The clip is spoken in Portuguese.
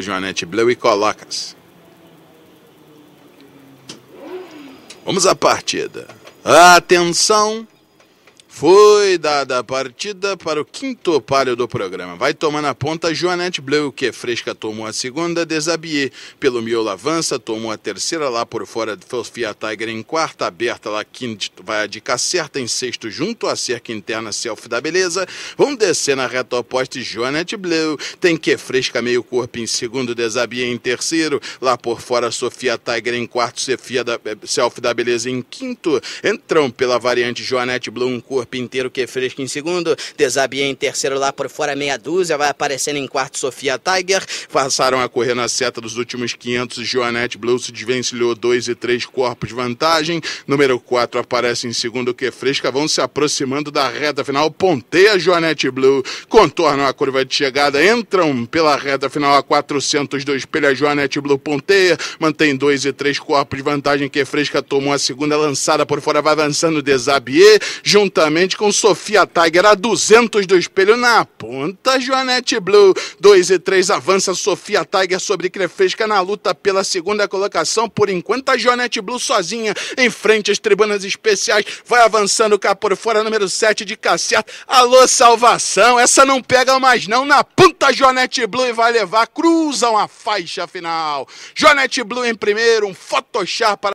Joanete Bleu e coloca-se. Vamos à partida. Atenção! Foi dada a partida para o quinto palio do programa. Vai tomar na ponta Joanette Bleu, que é fresca, tomou a segunda. Desabier, pelo miolo avança, tomou a terceira lá por fora. Sofia Tiger em quarta, aberta lá, quinto, vai a dica certa em sexto, junto à cerca interna Selfie da Beleza. Vão descer na reta oposta Joanette Bleu. Tem que é fresca, meio corpo em segundo. Desabier em terceiro. Lá por fora, Sofia Tiger em quarto, Sofia da, eh, Selfie da Beleza em quinto. Entram pela variante Joanette Bleu, um corpo Igor Pinteiro, que é fresco em segundo. Desabia em terceiro lá por fora, meia dúzia. Vai aparecendo em quarto Sofia Tiger. Passaram a correr na seta dos últimos 500. Joanette Blue se desvencilhou dois e três corpos de vantagem. Número 4 aparece em segundo, que é fresca. Vão se aproximando da reta final. Ponteia Joanette Blue. Contornam a curva de chegada. Entram pela reta final a 400 do espelho. A Joanette Blue ponteia. Mantém dois e três corpos de vantagem, que é fresca. Tomou a segunda é lançada por fora. Vai avançando Desabier. Juntamente juntamente com Sofia Tiger, a 200 do espelho na ponta. Joanete Blue, 2 e 3, avança Sofia Tiger sobre Crefresca na luta pela segunda colocação. Por enquanto, a Joanete Blue sozinha em frente às tribunas especiais. Vai avançando cá por fora, número 7 de Cacerta. Alô, salvação! Essa não pega mais não. Na ponta, Joanete Blue e vai levar. Cruzam a faixa final. Joanete Blue em primeiro, um Photoshop para